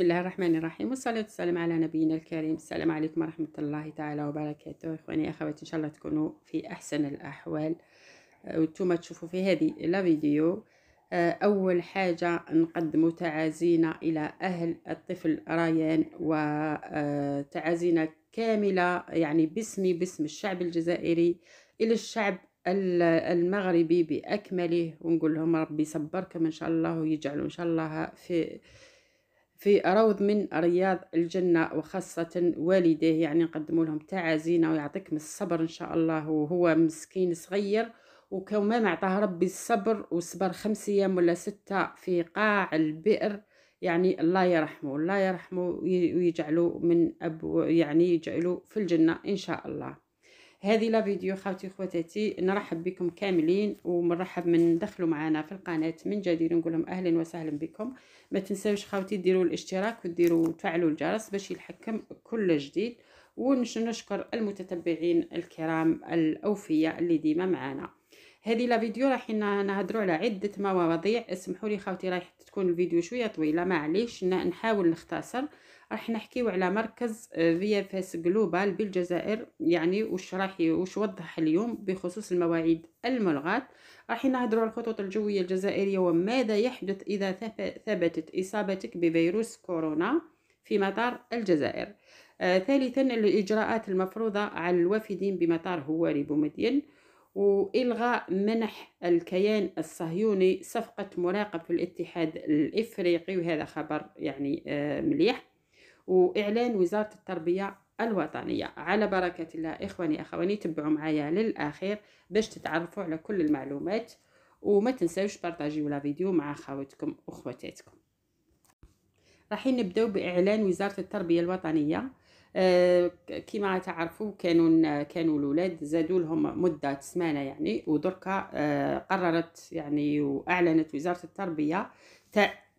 بسم الله الرحمن الرحيم والصلاة والسلام على نبينا الكريم السلام عليكم ورحمة الله تعالى وبركاته إخواني أخواتي إن شاء الله تكونوا في أحسن الأحوال وانتم تشوفوا في هذه الفيديو أول حاجة نقدم تعازينا إلى أهل الطفل ريان وتعازينا كاملة يعني باسمي باسم الشعب الجزائري إلى الشعب المغربي بأكمله ونقول لهم ربي يصبركم إن شاء الله ويجعلوا إن شاء الله في في روض من رياض الجنة وخاصة والديه يعني نقدموا لهم تعازينا ويعطيك من الصبر إن شاء الله وهو مسكين صغير وكما ما عطاه ربي الصبر وصبر خمس أيام ولا ستة في قاع البئر يعني الله يرحمه الله يرحمه ويجعله من أبو يعني يجعله في الجنة إن شاء الله هذه لا فيديو خاوتي خواتاتي نرحب بكم كاملين ومرحب من دخلوا معنا في القناه من جديد نقول لهم اهلا وسهلا بكم ما تنساوش خاوتي ديروا الاشتراك وديروا تفعلوا الجرس باش يلحقكم كل جديد ونشكر المتتبعين الكرام الاوفياء اللي ديما معنا هذه لا فيديو راح نهضروا على عده مواضيع اسمحوا لي خاوتي راح تكون الفيديو شويه طويله معليش نحاول نختصر راح نحكيو على مركز في اف اس جلوبال بالجزائر يعني وش راح وش وضح اليوم بخصوص المواعيد الملغاة راح نهضروا على الخطوط الجويه الجزائريه وماذا يحدث اذا ثبتت اصابتك بفيروس كورونا في مطار الجزائر آه ثالثا الاجراءات المفروضه على الوافدين بمطار هواري بومدين وإلغاء منح الكيان الصهيوني صفقة مراقب في الاتحاد الإفريقي وهذا خبر يعني آه، مليح وإعلان وزارة التربية الوطنية على بركة الله إخواني أخواني تبعوا معايا للأخير باش تتعرفوا على كل المعلومات وما تنسوش بارتاجيو لا فيديو مع خواتكم وخواتاتكم راح نبداو باعلان وزاره التربيه الوطنيه كما تعرفوا كانوا كانوا الاولاد زادوا لهم مده سمانه يعني ودركا آه، قررت يعني واعلنت وزاره التربيه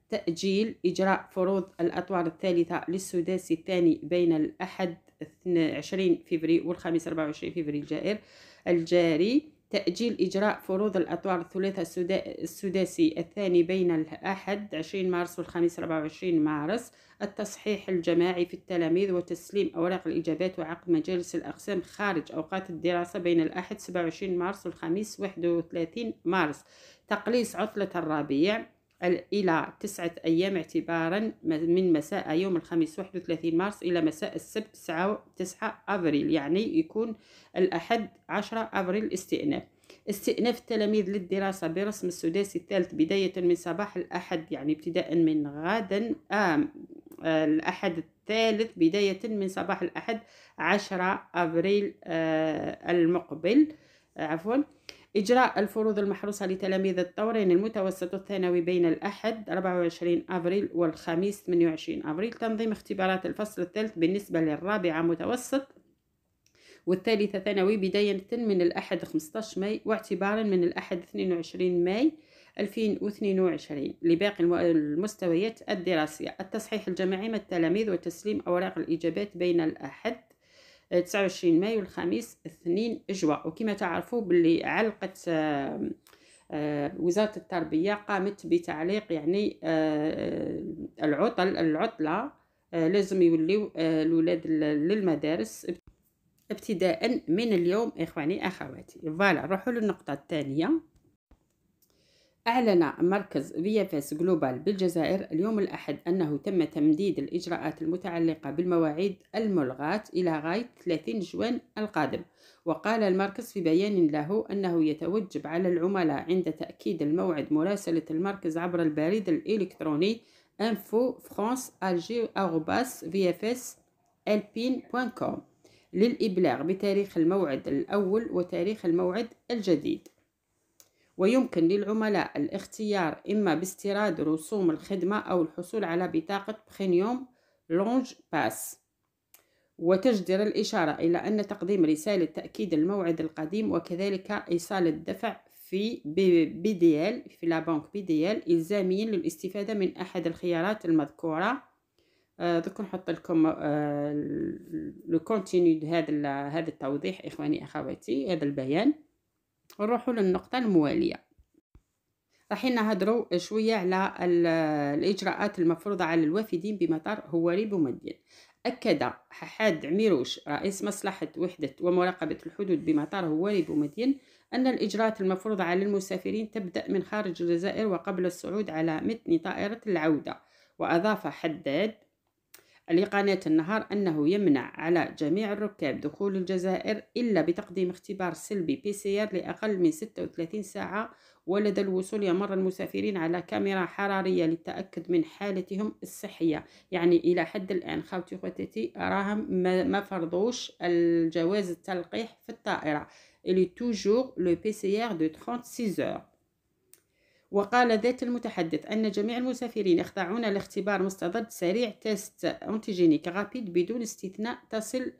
تاجيل اجراء فروض الاطوار الثالثه للسداسي الثاني بين الاحد 22 فبراير والخميس 24 فبراير الجائر الجاري تأجيل إجراء فروض الأطوار الثلاثة السداسي الثاني بين الأحد 20 مارس والخميس 24 مارس التصحيح الجماعي في التلاميذ وتسليم أوراق الإجابات وعقد مجالس الأقسام خارج أوقات الدراسة بين الأحد 27 مارس والخميس 31 مارس تقليص عطلة الربيع إلى تسعة أيام اعتبارا من مساء يوم الخميس 31 مارس إلى مساء السبت 9 تسعة أفريل يعني يكون الأحد 10 أفريل استئناف استئناف التلاميذ للدراسة برسم السداسي الثالث بداية من صباح الأحد يعني ابتداء من غدا آه الأحد الثالث بداية من صباح الأحد 10 أفريل آه المقبل آه عفوا آه إجراء الفروض المحروسة لتلاميذ الطورين المتوسط الثانوي بين الأحد 24 أبريل والخميس 28 أبريل تنظيم اختبارات الفصل الثالث بالنسبة للرابعة متوسط والثالثة ثانوي بداية من الأحد 15 ماي واعتبارا من الأحد 22 ماي 2022 لباقي المستويات الدراسية التصحيح الجماعي التلاميذ وتسليم أوراق الإجابات بين الأحد 29 مايو الخميس 2 جوا وكما تعرفوا باللي علقت آه، آه، وزارة التربية قامت بتعليق يعني آه، العطل العطلة لازم يوليو الولاد للمدارس ابتداء من اليوم اخواني اخواتي فوالا نروحوا للنقطه الثانيه أعلن مركز VFS جلوبال بالجزائر اليوم الأحد أنه تم تمديد الإجراءات المتعلقة بالمواعيد الملغاة إلى غاية 30 جوان القادم وقال المركز في بيان له أنه يتوجب على العملاء عند تأكيد الموعد مراسلة المركز عبر البريد الإلكتروني info france للإبلاغ بتاريخ الموعد الأول وتاريخ الموعد الجديد ويمكن للعملاء الاختيار إما باستيراد رسوم الخدمة أو الحصول على بطاقة بريميوم لونج باس وتجدر الإشارة إلى أن تقديم رسالة تأكيد الموعد القديم وكذلك إيصال الدفع في بي دي ال في لا بنك بي دي ال إلزاميين للاستفادة من أحد الخيارات المذكورة آه، دوك نحط لكم آه، لو كونتينيو هذا هذا التوضيح إخواني أخواتي هذا البيان نروحوا للنقطه المواليه راح نهضروا شويه على الاجراءات المفروضه على الوافدين بمطار هواري بومدين أكد حاد عميروش رئيس مصلحة وحدة ومراقبة الحدود بمطار هواري بومدين أن الإجراءات المفروضة على المسافرين تبدأ من خارج الجزائر وقبل الصعود على متن طائرة العودة وأضاف حداد لقناة النهار أنه يمنع على جميع الركاب دخول الجزائر إلا بتقديم اختبار سلبي بي سي ار لأقل من 36 ساعة ولدى الوصول يمر المسافرين على كاميرا حرارية للتأكد من حالتهم الصحية يعني إلى حد الآن خاوتي خواتاتي راهم ما فرضوش الجواز التلقيح في الطائرة اللي توجور لو بي سي ار دو 36 سيزور وقال ذات المتحدث أن جميع المسافرين يخضعون لاختبار مستضد سريع تيست أنتيجينيك غابيد بدون استثناء تصل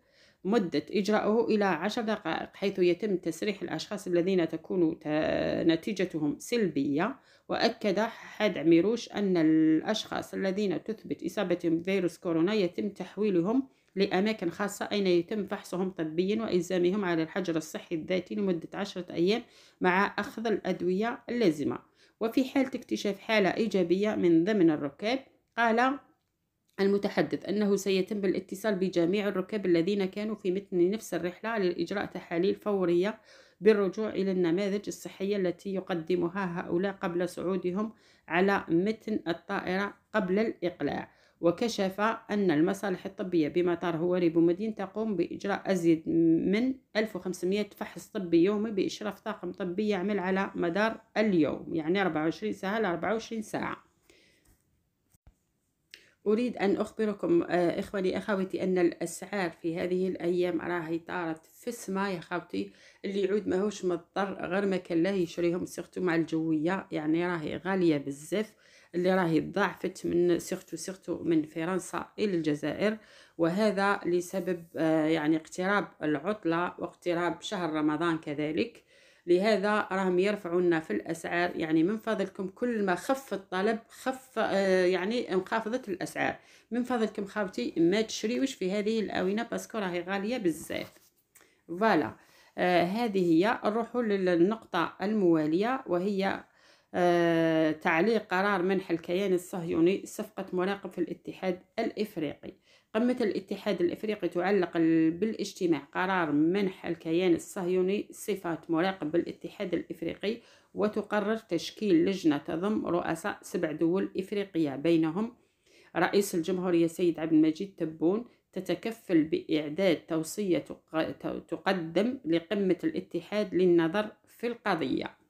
مدة إجراءه إلى عشر دقائق حيث يتم تسريح الأشخاص الذين تكون نتيجتهم سلبية وأكد حد عميروش أن الأشخاص الذين تثبت إصابتهم بفيروس كورونا يتم تحويلهم لأماكن خاصة أين يتم فحصهم طبيا وإلزامهم على الحجر الصحي الذاتي لمدة عشرة أيام مع أخذ الأدوية اللازمة وفي حالة اكتشاف حالة إيجابية من ضمن الركاب قال المتحدث أنه سيتم الاتصال بجميع الركاب الذين كانوا في متن نفس الرحلة لإجراء تحاليل فورية بالرجوع إلى النماذج الصحية التي يقدمها هؤلاء قبل صعودهم على متن الطائرة قبل الإقلاع وكشف أن المصالح الطبية بمطار هواري بومدين تقوم بإجراء أزيد من 1500 فحص طبي يومي بإشراف طاقم طبي يعمل على مدار اليوم يعني 24 ساعة ل 24 ساعة أريد أن أخبركم آه، إخواني أخوتي أن الأسعار في هذه الأيام راهي طارت في السماء يا خوتي اللي يعود ماهوش مضطر غير ما كان لا يشريهم سيرتو مع الجوية يعني راهي غالية بزاف اللي راهي تضاعفت من سيرتو سيرتو من فرنسا الى الجزائر وهذا لسبب آه، يعني اقتراب العطله واقتراب شهر رمضان كذلك لهذا راهم يرفعونا في الاسعار يعني من فضلكم كل ما خف الطلب خف آه، يعني انخفضت الاسعار من فضلكم خاوتي ما تشريوش في هذه الاونه باسكو راهي غاليه بزاف فوالا آه هذه هي نروحوا للنقطه المواليه وهي آه، تعليق قرار منح الكيان الصهيوني صفقة مراقب في الاتحاد الإفريقي قمة الاتحاد الإفريقي تعلق بالاجتماع قرار منح الكيان الصهيوني صفة مراقب بالاتحاد الإفريقي وتقرر تشكيل لجنة تضم رؤساء سبع دول إفريقية بينهم رئيس الجمهورية سيد عبد المجيد تبون تتكفل بإعداد توصية تقدم لقمة الاتحاد للنظر في القضية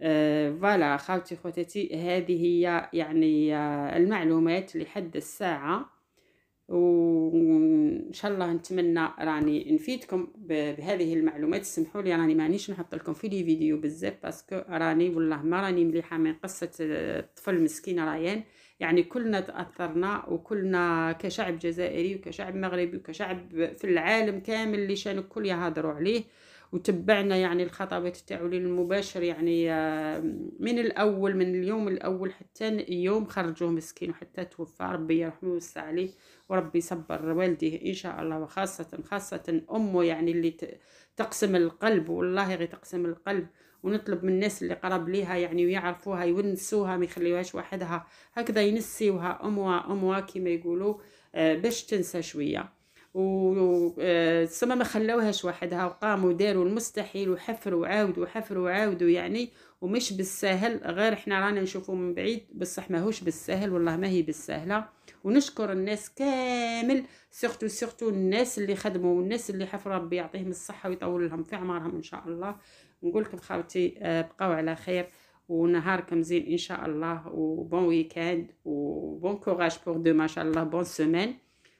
آه، فوالا خاوتي خوتاتي هذه هي يعني آه، المعلومات لحد الساعه وان شاء الله نتمنى راني نفيدكم بهذه المعلومات سمحوا لي راني مانيش نحط لكم في لي فيديو بزاف باسكو راني والله ما راني مليحه من قصه آه، الطفل مسكين ريان يعني كلنا تاثرنا وكلنا كشعب جزائري وكشعب مغربي وكشعب في العالم كامل اللي شانو كل يهضروا عليه وتبعنا يعني الخطوات تاعو المباشر يعني آه، من الاول من اليوم الاول حتى يوم خرجوه مسكين وحتى توفى ربي يرحمه ويوسع عليه وربي يصبر والديه ان شاء الله وخاصه خاصه امه يعني اللي تقسم القلب والله غير تقسم القلب ونطلب من الناس اللي قرب ليها يعني ويعرفوها يونسوها ما يخليوهاش وحدها هكذا ينسيوها اموا اموا كما يقولوا آه، باش تنسى شويه وتسمى ما خلوهاش وحدها وقاموا داروا المستحيل وحفروا وعاودوا وحفروا وعاودوا يعني ومش بالساهل غير احنا رانا نشوفوا من بعيد بصح ماهوش بالساهل والله ما هي بالسهله ونشكر الناس كامل سيرتو سيرتو الناس اللي خدموا والناس اللي حفروا ربي يعطيهم الصحه ويطول لهم في عمرهم ان شاء الله نقول لكم خاوتي آه، بقاو على خير ونهاركم زين ان شاء الله وبون ويكاند وبون كوراج بور دو ما شاء الله بون سيمين